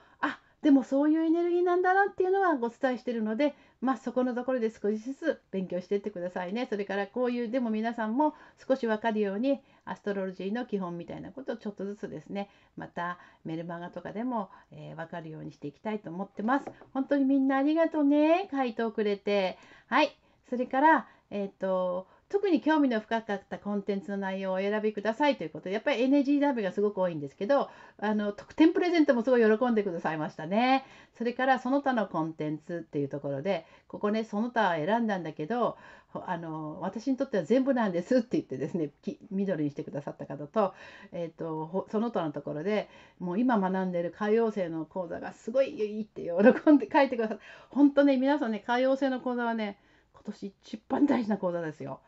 でもそういうエネルギーなんだなっていうのはお伝えしてるので、まあ、そこのところで少しずつ勉強していってくださいねそれからこういうでも皆さんも少し分かるようにアストロロジーの基本みたいなことをちょっとずつですねまたメルマガとかでも、えー、分かるようにしていきたいと思ってます本当にみんなありがとうね回答くれてはいそれからえっ、ー、と特に興味の深かったコンテンツの内容をお選びくださいということでやっぱり NG ダがすごく多いんですけどあの特典プレゼントもすごい喜んでくださいましたねそれからその他のコンテンツっていうところでここねその他選んだんだけどあの私にとっては全部なんですって言ってですね緑にしてくださった方と,、えーと、その他のところでもう今学んでる海洋星の講座がすごいいいって喜んで書いてくださって本当ね皆さんね海洋星の講座はね今年一番大事な講座ですよ。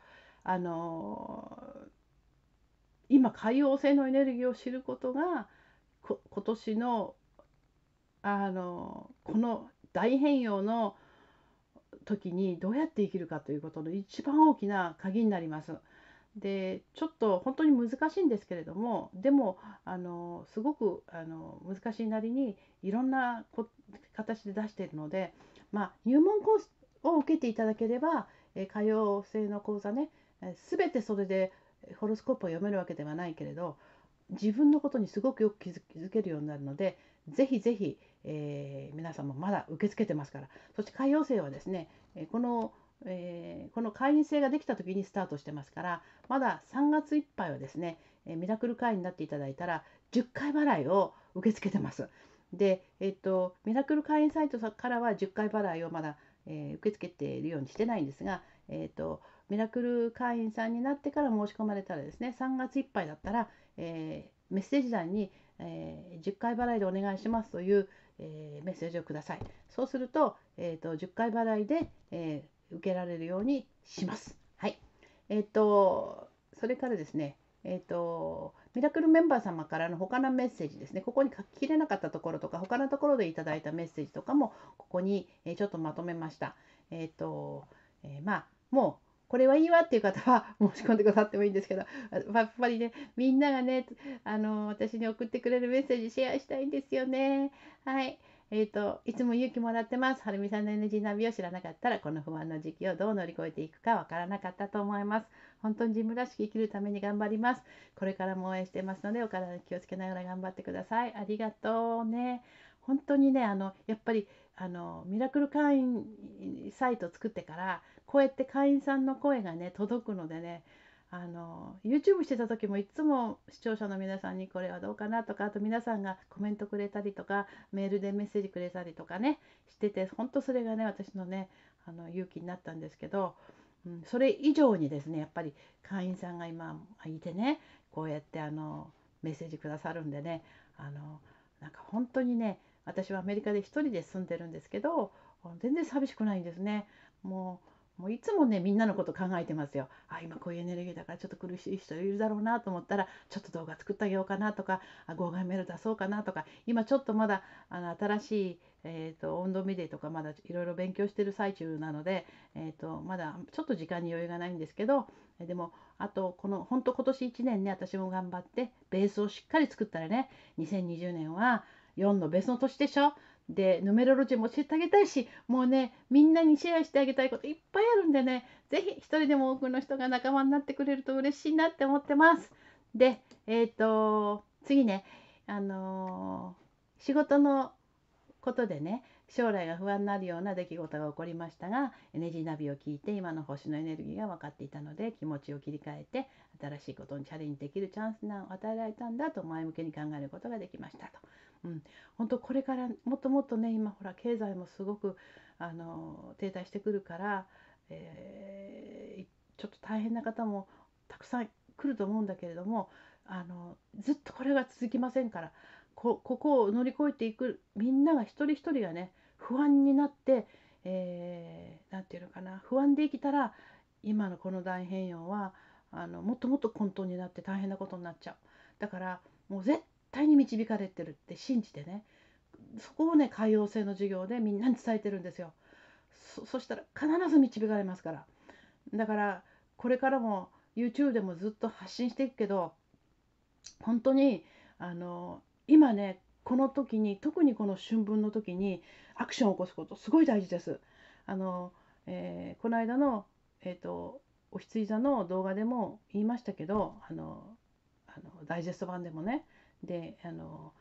あの今海王星のエネルギーを知ることがこ今年のあのこの大変容の時にどうやって生きるかということの一番大きな鍵になります。でちょっと本当に難しいんですけれどもでもあのすごくあの難しいなりにいろんなこ形で出しているので、まあ、入門コースを受けていただければ、えー、可性の講座ね全てそれでホロスコープを読めるわけではないけれど自分のことにすごくよく気づけるようになるのでぜひぜひ、えー、皆さんもまだ受け付けてますからそして海洋星はですねこの、えー、この会員制ができた時にスタートしてますからまだ3月いっぱいはですねミラクル会員になっていただいたら10回払いを受け付けてます。で、えっと、ミラクル会員サイトからは10回払いをまだ、えー、受け付けているようにしてないんですが、えっとミラクル会員さんになってから申し込まれたらですね3月いっぱいだったら、えー、メッセージ欄に、えー、10回払いでお願いしますという、えー、メッセージをくださいそうすると,、えーと、10回払いで、え受けられるようにしますはいえっ、とそれからですねえっ、とミラクルメンバー様からの他のメッセージですね、ここに書ききれなかったところとか、他のところでいただいたメッセージとかも、ここにちょっとまとめました。えっ、ー、と、えー、まあ、もこれはいいわっていう方は (laughs) 申し込んでくださってもいいんですけど、やっぱりね、みんながね、あの、私に送ってくれるメッセージシェアしたいんですよね。はい。えっ、ー、と、いつも勇気もらってます。はるみさんの NG ナビを知らなかったら、この不安の時期をどう乗り越えていくかわからなかったと思います。本当に自分らしく生きるために頑張ります。これからも応援してますので、お体に気をつけながら頑張ってください。ありがとうね。本当にね、あの、やっぱり、あの、ミラクル会員サイト作ってから、こうやって会員さんの声がね届くのでねあの YouTube してた時もいつも視聴者の皆さんにこれはどうかなとかあと皆さんがコメントくれたりとかメールでメッセージくれたりとかねしてて本当それがね私のねあの勇気になったんですけど、うん、それ以上にですねやっぱり会員さんが今いてねこうやってあのメッセージくださるんでねあのなんか本当にね私はアメリカで1人で住んでるんですけど全然寂しくないんですね。もうもういつもねみんなのこと考えてますよあ今こういうエネルギーだからちょっと苦しい人いるだろうなと思ったらちょっと動画作ってあげようかなとか号外メール出そうかなとか今ちょっとまだあの新しい、えーと、温度メデとかまだいろいろ勉強してる最中なので、えーと、とまだちょっと時間に余裕がないんですけどでもあとこの本当今年1年ね私も頑張ってベースをしっかり作ったらね2020年は4のベースの年でしょでヌメロロジーも教えてあげたいしもうねみんなにシェアしてあげたいこといっぱいあるんでね是非一人でも多くの人が仲間になってくれると嬉しいなって思ってます。でえっ、ー、と次ねあのー、仕事のことでね将来が不安になるような出来事が起こりましたがエネジーナビを聞いて今の星のエネルギーが分かっていたので気持ちを切り替えて新しいことにチャレンジできるチャンスを与えられたんだと前向きに考えることができましたと。うん、本当これからもっともっとね今ほら経済もすごくあの停滞してくるから、えー、ちょっと大変な方もたくさん来ると思うんだけれどもあのずっとこれが続きませんからここを乗り越えていくみんなが一人一人がね不安になって何、えー、て言うのかな不安で生きたら今のこの大変容はあのもっともっと混沌になって大変なことになっちゃうだからもう絶対に導かれてるって信じてねそこをね海洋性の授業でみんなに伝えてるんですよそしたら必ず導かれますからだからこれからも YouTube でもずっと発信していくけど本当にあの今ねこの時に特にこの春分の時にアクションを起こすことすごい大事です。あのえー、この間の、えーと、とおひ座の動画でも言いましたけどあのあのダイジェスト版でもねであの、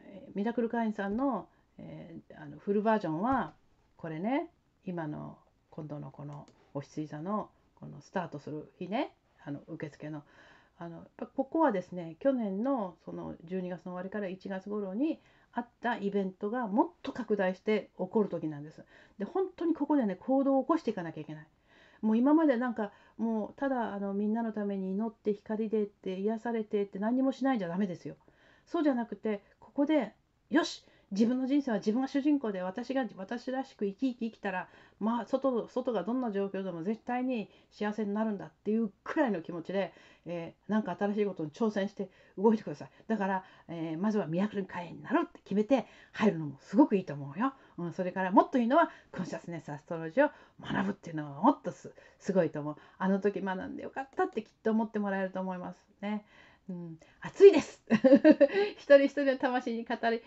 えー、ミラクル会員さんの,、えー、あのフルバージョンはこれね今の今度のこのお羊座のこのスタートする日ねあの受付のあのここはですね去年のその12月の終わりから1月頃にあったイベントがもっと拡大して起こる時なんです。で本当にここでね行動を起こしていかなきゃいけない。もう今までなんかもうただあのみんなのために祈って光でって癒されてって何もしないじゃダメですよ。そうじゃなくてここでよし自分の人生は自分が主人公で私が私らしく生き生き生きたら、まあ外、外がどんな状況でも絶対に幸せになるんだっていうくらいの気持ちで、えー、か新しいことに挑戦して動いてください。だから、えー、まずはミラクル会員になろうって決めて入るのもすごくいいと思うよ。うん、それからもっといいのはコンシャスネスアストロジーを学ぶっていうのはもっとすごいと思う。あの時学んでよかったってきっと思ってもらえると思いますね。うん、熱いです (laughs) 一人一人の魂に語り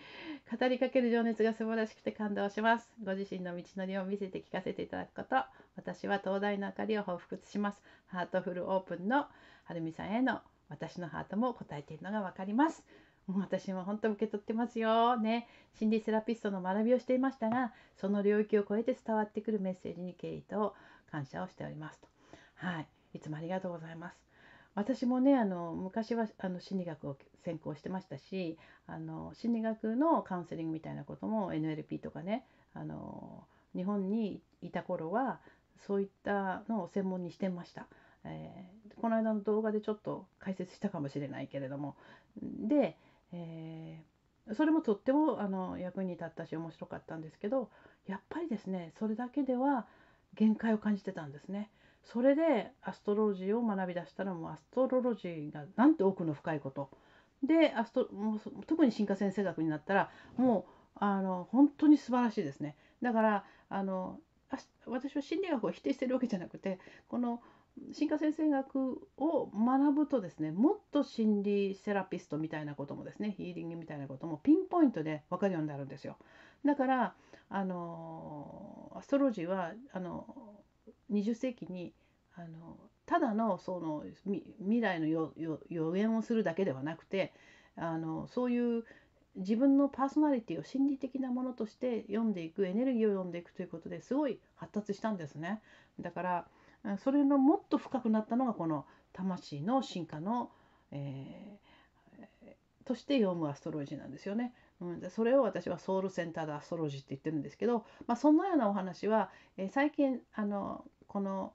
語りかける情熱が素晴らしくて感動しますご自身の道のりを見せて聞かせていただくこと私は灯台の明かりを彷彿しますハートフルオープンのはるみさんへの私のハートも答えているのが分かりますもう私も本当受け取ってますよね心理セラピストの学びをしていましたがその領域を超えて伝わってくるメッセージに敬意と感謝をしておりますとはいいつもありがとうございます私もねあの昔はあの心理学を専攻してましたしあの心理学のカウンセリングみたいなことも NLP とかねあの日本にいた頃はそういったのを専門にしてました。えー、この間の動画でちょっと解説したかもしれないけれどもで、えー、それもとってもあの役に立ったし面白かったんですけどやっぱりですねそれだけでは限界を感じてたんですね。それでアストロロジーを学び出したらもうアストロロジーがなんて奥の深いことでアストもう特に進化先生学になったらもうあの本当に素晴らしいですねだからあの私は心理学を否定してるわけじゃなくてこの進化先生学を学ぶとですねもっと心理セラピストみたいなこともですねヒーリングみたいなこともピンポイントで分かるようになるんですよだからあのアストロジーはあの20世紀にあのただのその未来の予言をするだけではなくてあのそういう自分のパーソナリティを心理的なものとして読んでいくエネルギーを読んでいくということですごい発達したんですね。だからそれのもっと深くなったのがこの魂の進化の、えー、として読むアストロジーなんですよね。うん、それを私はソウルセンタードアストロジーって言ってるんですけど、まあ、そんなようなお話は、えー、最近あのこの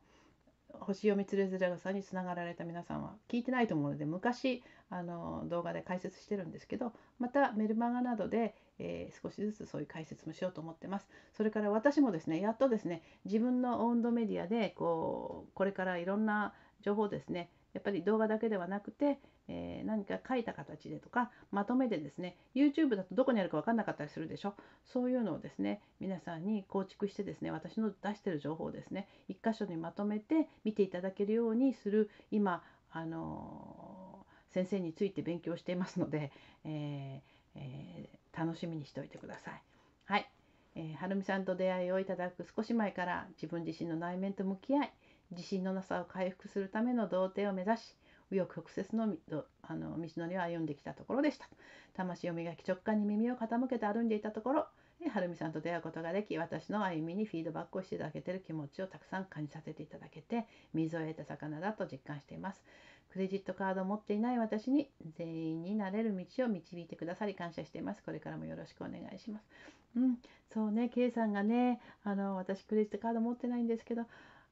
星読みつれづれ草につながられた皆さんは聞いてないと思うので昔あの動画で解説してるんですけどまたメルマガなどで、えー、少しずつそういう解説もしようと思ってますそれから私もですねやっとですね自分のオンドメディアでこうこれからいろんな情報ですねやっぱり動画だけではなくて、えー、何か書いた形でとかまとめでですね YouTube だとどこにあるか分かんなかったりするでしょそういうのをですね皆さんに構築してですね私の出してる情報をですね一箇所にまとめて見ていただけるようにする今あのー、先生について勉強していますので、えーえー、楽しみにしておいてください。はい、えー、はるみさんと出会いをいただく少し前から自分自身の内面と向き合い自信のなさを回復するための童貞を目指し紆余曲折のあの道のりを歩んできたところでした魂を磨き直感に耳を傾けて歩んでいたところはるみさんと出会うことができ私の歩みにフィードバックをしていただけている気持ちをたくさん感じさせていただけて水を得た魚だと実感していますクレジットカードを持っていない私に全員になれる道を導いてくださり感謝していますこれからもよろしくお願いしますうんそうね K さんがねあの私クレジットカード持ってないんですけど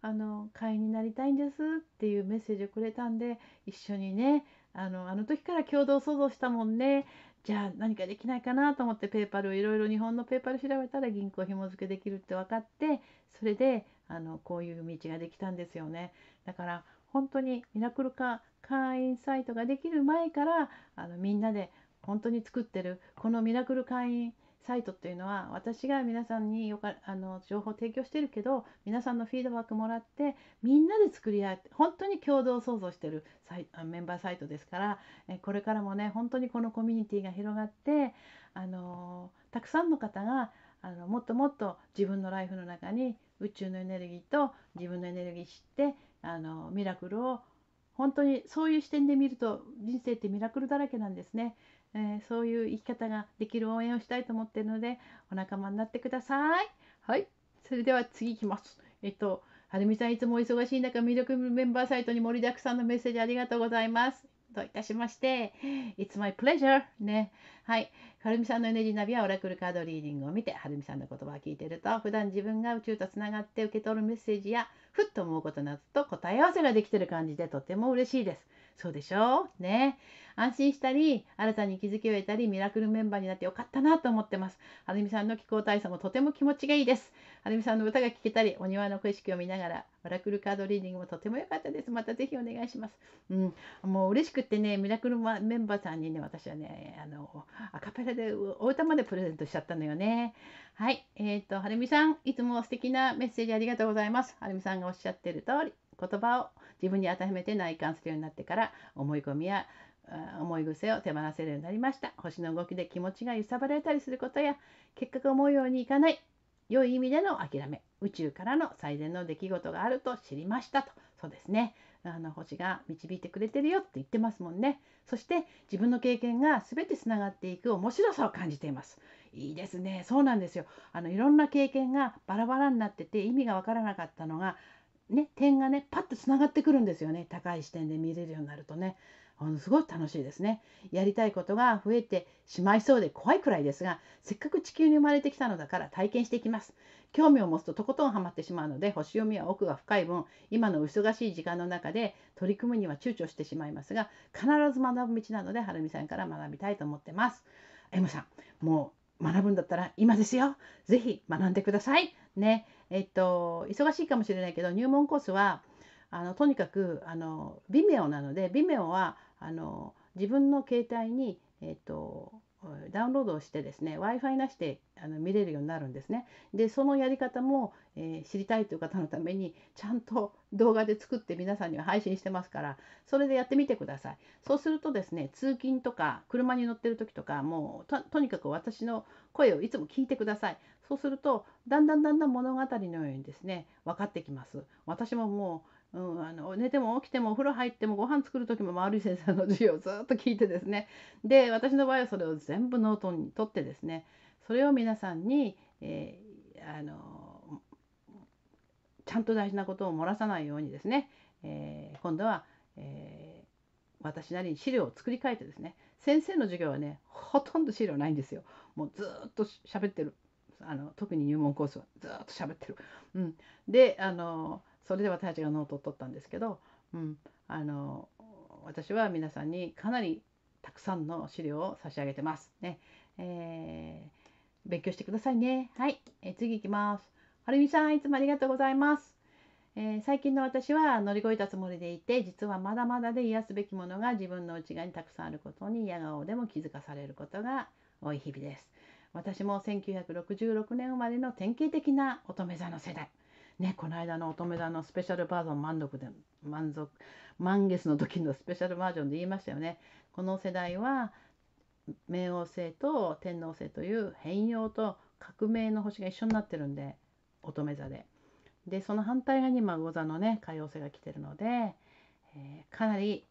あの会員になりたいんですっていうメッセージをくれたんで一緒にねあのあの時から共同創造したもんねじゃあ何かできないかなと思ってペーパルをいろいろ日本のペーパル調べたら銀行紐付けできるって分かってそれであのこういう道ができたんですよねだから本当にミラクル化会員サイトができる前からあのみんなで本当に作ってるこのミラクル会員サイトっていうのは私が皆さんによかあの情報を提供してるけど皆さんのフィードバックもらってみんなで作り合って本当に共同創造してるサイメンバーサイトですからえこれからもね本当にこのコミュニティが広がってあのたくさんの方があのもっともっと自分のライフの中に宇宙のエネルギーと自分のエネルギー知ってあのミラクルを本当にそういう視点で見ると人生ってミラクルだらけなんですね。えー、そういう生き方ができる応援をしたいと思っているのでお仲間になってください。はい、それでは次いきます。えっと、はるみさんいつもお忙しい中、魅力メンバーサイトに盛りだくさんのメッセージありがとうございます。といたしまして、It's my pleasure! ね。はい。はるみさんのエネルギーナビはオラクルカードリーディングを見て、はるみさんの言葉を聞いていると、普段自分が宇宙とつながって受け取るメッセージや、ふっと思うことなどと答え合わせができている感じでとても嬉しいです。そうでしょうね。安心したり、新たに気づきを得たり、ミラクルメンバーになってよかったなと思ってます。はるみさんの気候体操もとても気持ちがいいです。はるみさんの歌が聴けたり、お庭の景色を見ながら、ミラクルカードリーディングもとても良かったです。またぜひお願いします。うん、もう嬉しくってね、ミラクルメンバーさんにね、私はね、あの、アカペラでお歌までプレゼントしちゃったのよね。はい。えっ、ー、と、はるみさん、いつも素敵なメッセージありがとうございます。はるみさんがおっしゃってる通り、言葉を自分に当てはめて内観するようになってから思い込みや思い癖を手放せるようになりました星の動きで気持ちが揺さぶられたりすることや結果が思うようにいかない良い意味での諦め宇宙からの最善の出来事があると知りましたとそうですねあの星が導いてくれてるよって言ってますもんねそして自分の経験が全てつながっていく面白さを感じていますいいですねそうなんですよあのいろんな経験がバラバラになってて意味がわからなかったのがね、点がねパッとつながってくるんですよね高い視点で見れるようになるとねあのすごい楽しいですねやりたいことが増えてしまいそうで怖いくらいですがせっかく地球に生まれてきたのだから体験していきます興味を持つととことんハマってしまうので星読みは奥が深い分今の忙しい時間の中で取り組むには躊躇してしまいますが必ず学ぶ道なのではるみさんから学びたいと思ってます M さんもう学ぶんだったら今ですよ是非学んでくださいねえっと、忙しいかもしれないけど入門コースはあのとにかくあの Vimeo なので Vimeo はあの自分の携帯に、えっと、ダウンロードをしてですね w i f i なしであの見れるようになるんですね。でそのやり方も、えー、知りたいという方のためにちゃんと動画で作って皆さんには配信してますからそれでやってみてください。そうするとですね通勤とか車に乗ってる時とかもうとにかく私の声をいつも聞いてください。そうするとだんだんだんだん物語のようにですね分かってきます。私ももう、うん、あの寝ても起きてもお風呂入ってもご飯作る時も丸井先生の授業をずっと聞いてですねで私の場合はそれを全部ノートに取ってですねそれを皆さんに、えー、あのちゃんと大事なことを漏らさないようにですね、えー、今度は、えー、私なりに資料を作り変えてですね先生の授業はねほとんど資料ないんですよもうずっと喋ってるあの特に入門コースはずっと喋ってる。うん、であのそれで私たちがノートを取ったんですけど、うん、あの私は皆さんにかなりたくさんの資料を差し上げてます。ねえー、勉強してくださいね。はい、えー、次行きます。はるみさん、いつもありがとうございます。えー、最近の私は乗り越えたつもりでいて実はまだまだで癒すべきものが自分の内側にたくさんあることに嫌顔でも気づかされることが多い日々です。私も1966年生まれの典型的な乙女座の世代。ね、この間の乙女座のスペシャルバージョン満足で満足満月の時のスペシャルバージョンで言いましたよね。この世代は冥王星と天王星という変容と革命の星が一緒になってるんで乙女座で。でその反対側に孫座のね海王星が来てるので、えー、かなり、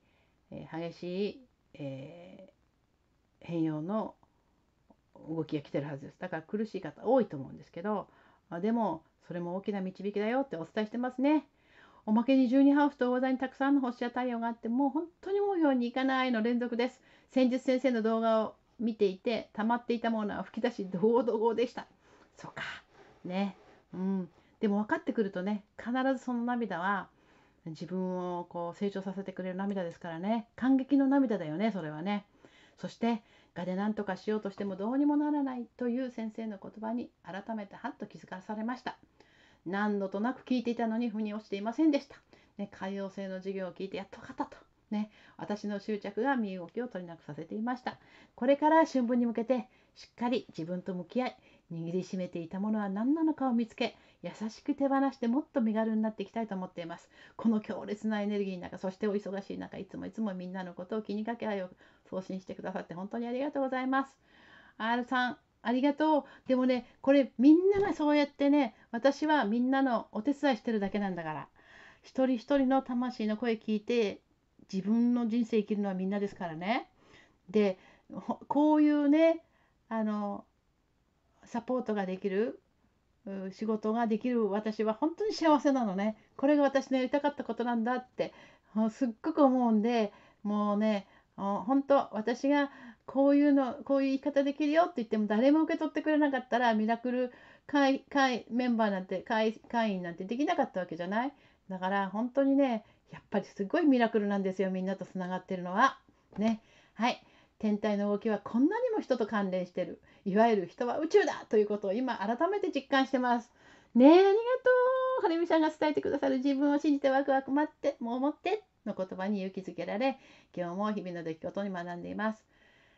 えー、激しい、えー、変容の動きが来てるはずですだから苦しい方多いと思うんですけどでもそれも大きな導きだよってお伝えしてますねおまけに12ハウスと大座にたくさんの星や太陽があってもう本当に思うようにいかないの連続です先日先生の動画を見ていて溜まっていたものは吹き出し堂々でしたそうかねうんでも分かってくるとね必ずその涙は自分をこう成長させてくれる涙ですからね感激の涙だよねそれはねそして画で何とかしようとしてもどうにもならないという先生の言葉に改めてハッと気づかされました何度となく聞いていたのに腑に落ちていませんでした、ね、海洋性の授業を聞いてやっと分かったとね、私の執着が身動きを取りなくさせていましたこれから春分に向けてしっかり自分と向き合い握りしめていたものは何なのかを見つけ優しく手放してもっと身軽になっていきたいと思っていますこの強烈なエネルギーの中そしてお忙しい中いつもいつもみんなのことを気にかけ愛を送信してくださって本当にありがとうございます R さんありがとうでもねこれみんながそうやってね私はみんなのお手伝いしてるだけなんだから一人一人の魂の声聞いて自分の人生生きるのはみんなですからねでこういうねあのサポートができる仕事ができる私は本当に幸せなのねこれが私のやりたかったことなんだってすっごく思うんでもうね本当私がこういうのこういう言い方できるよって言っても誰も受け取ってくれなかったらミラクル会会メンバーなんて会会員なんてできなかったわけじゃないだから本当にねやっぱりすごいミラクルなんですよみんなとつながってるのはねはい天体の動きはこんなにも人と関連してるいわゆる人は宇宙だということを今改めて実感してますねえありがとうはるみさんが伝えてくださる自分を信じてワクワク待ってもう思っての言葉に勇気づけられ今日も日々の出来事に学んでいます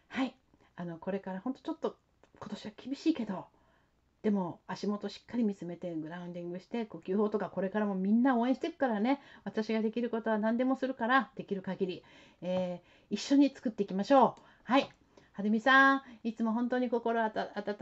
はいあのこれからほんとちょっと今年は厳しいけどでも足元しっかり見つめてグラウンディングして呼吸法とかこれからもみんな応援していくからね私ができることは何でもするからできる限り、えー、一緒に作っていきましょうはい。はるみさん、いつも本当に心温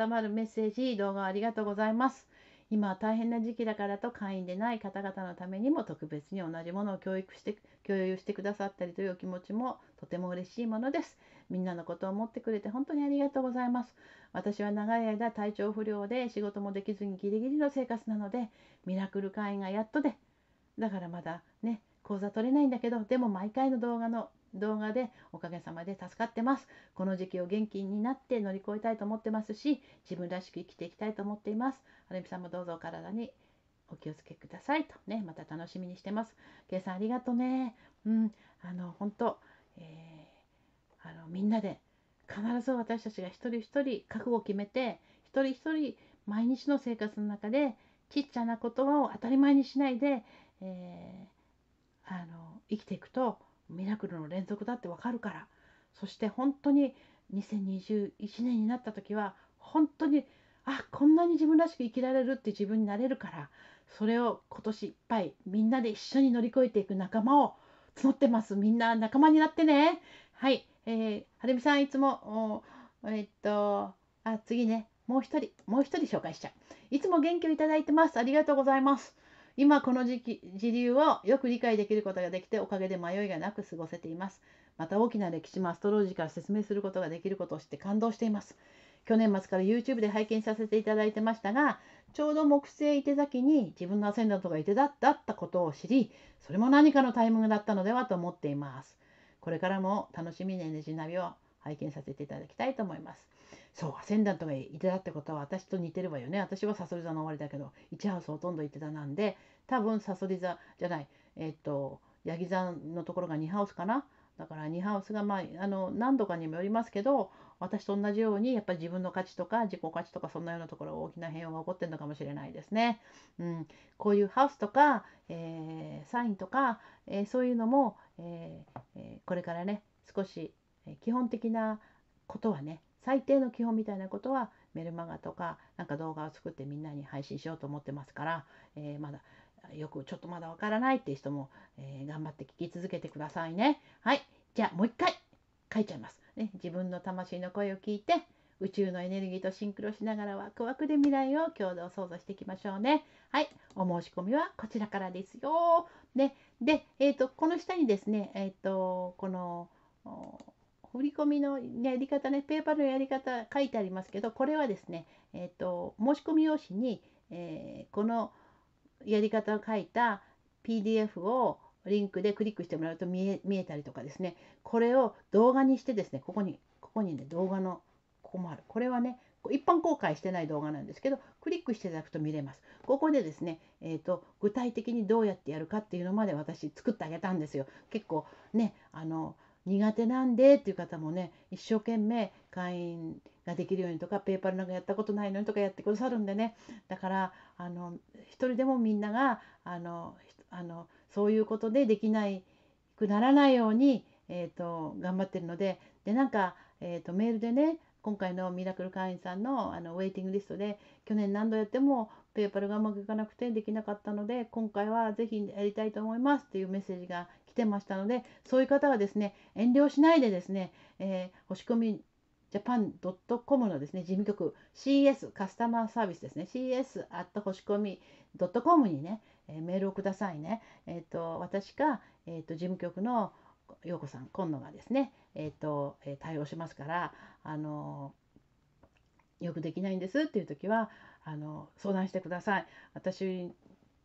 まるメッセージ、動画ありがとうございます。今は大変な時期だからと会員でない方々のためにも特別に同じものを教育して共有してくださったりというお気持ちもとても嬉しいものです。みんなのことを思ってくれて本当にありがとうございます。私は長い間体調不良で仕事もできずにギリギリの生活なのでミラクル会員がやっとでだからまだね講座取れないんだけどでも毎回の動画の動画でおかげさまで助かってます。この時期を元気になって乗り越えたいと思ってますし、自分らしく生きていきたいと思っています。はるみさんもどうぞお体にお気をつけくださいとね、また楽しみにしてます。けいさんありがとね。うん、あの、本当、えー、あの、みんなで必ず私たちが一人一人覚悟を決めて、一人一人毎日の生活の中でちっちゃな言葉を当たり前にしないで、えー、あの生きていくとミラクルの連続だってわかるからそして本当に2021年になった時は本当にあこんなに自分らしく生きられるって自分になれるからそれを今年いっぱいみんなで一緒に乗り越えていく仲間を募ってますみんな仲間になってねはいえー、はるみさんいつもえっとあ次ねもう一人もう一人紹介しちゃういつも元気をいただいてますありがとうございます今この時期時流をよく理解できることができておかげで迷いがなく過ごせていますまた大きな歴史もアストロジーから説明することができることを知って感動しています去年末から YouTube で拝見させていただいてましたがちょうど木星い手崎に自分のアセンダントがい手だったことを知りそれも何かのタイミングだったのではと思っていますこれからも楽しみにネジナビを拝見させていただきたいと思いますそうアセンダントがいてたってことは私と似てるわよね私はさそり座の終わりだけど1ハウスほとんどいてたなんで多分さそり座じゃないえー、っとヤギ座のところが2ハウスかなだから2ハウスがまああの何度かにもよりますけど私と同じようにやっぱり自分の価値とか自己価値とかそんなようなところ大きな変容が起こってるのかもしれないですね。うん、こういうハウスとか、えー、サインとか、えー、そういうのも、えー、これからね少し基本的なことはね最低の基本みたいなことはメルマガとかなんか動画を作ってみんなに配信しようと思ってますから、えー、まだよくちょっとまだわからないっていう人も、えー、頑張って聞き続けてくださいね。はい。じゃあもう一回書いちゃいます。ね、自分の魂の声を聞いて宇宙のエネルギーとシンクロしながらワクワクで未来を共同創造していきましょうね。はい。お申し込みはこちらからですよ。ね。で、えっ、ー、と、この下にですね、えっ、ー、と、この、振り込みのやり方ね、ペーパーのやり方書いてありますけど、これはですね、えっ、ー、と、申し込み用紙に、えー、このやり方を書いた PDF をリンクでクリックしてもらうと見え見えたりとかですね、これを動画にしてですね、ここに、ここにね、動画の、ここもある。これはね、一般公開してない動画なんですけど、クリックしていただくと見れます。ここでですね、えーと具体的にどうやってやるかっていうのまで私作ってあげたんですよ。結構ね、あの、苦手なんでっていう方もね一生懸命会員ができるようにとかペーパルなんかやったことないのにとかやってくださるんでねだからあの一人でもみんながあのあのそういうことでできないくならないように、えーと、頑張ってるのででなんか、えーと、メールでね今回のミラクル会員さんのあのウェイティングリストで去年何度やってもペーパルがうまくいかなくてできなかったので今回は是非やりたいと思いますっていうメッセージがてましたのでそういう方はですね遠慮しないでですね、えー、押し込みジャパン .com のですね、事務局 CS カスタマーサービスですね、CS アット星込み .com にね、えー、メールをくださいね。えっ、ー、と、私か、えっ、ー、と、事務局の陽子さん、今野がですね、えっ、と、え対応しますから、あのよくできないんですっていう時は、あの相談してください。私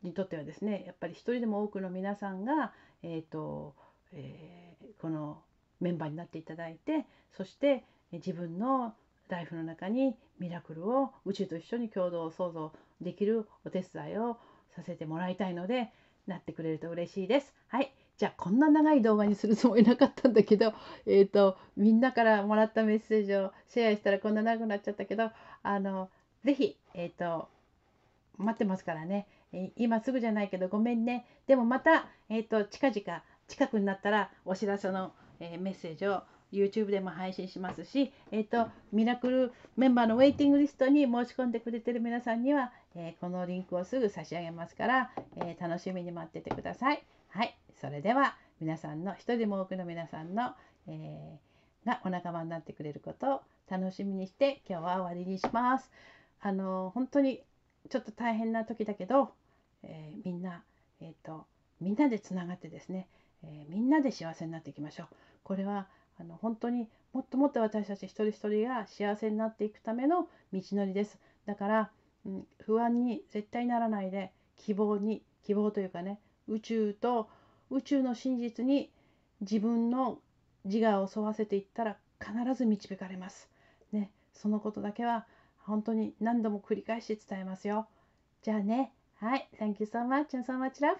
にとってはですね、やっぱり一人でも多くの皆さんが、えーとえー、このメンバーになっていただいてそして自分のライフの中にミラクルを宇宙と一緒に共同創造できるお手伝いをさせてもらいたいのでなってくれると嬉しいです。はい。じゃあこんな長い動画にするつもりなかったんだけど、(laughs) えっ、ー、と、みんなからもらったメッセージをシェアしたらこんな長くなっちゃったけど、あの、ぜひ、えっ、ー、と、待ってますからね。え今すぐじゃないけどごめんねでもまた、えーと、近々近くになったらお知らせの、えー、メッセージを YouTube でも配信しますし、えーと、ミラクルメンバーのウェイティングリストに申し込んでくれてる皆さんには、えー、このリンクをすぐ差し上げますから、えー、楽しみに待っててください。はい、それでは皆さんの一人でも多くの皆さんの、えがお仲間になってくれることを楽しみにして今日は終わりにします。あの本当にちょっと大変な時だけどえー、みんな、えーと、みんなでつながってですね、えー、みんなで幸せになっていきましょう。これはあの本当にもっともっと私たち一人一人が幸せになっていくための道のりです。だから、うん、不安に絶対ならないで希望に希望というかね宇宙と宇宙の真実に自分の自我を沿わせていったら必ず導かれます。ね、そのことだけは本当に何度も繰り返し伝えますよ。じゃあね。Hi! thank you so much and so much love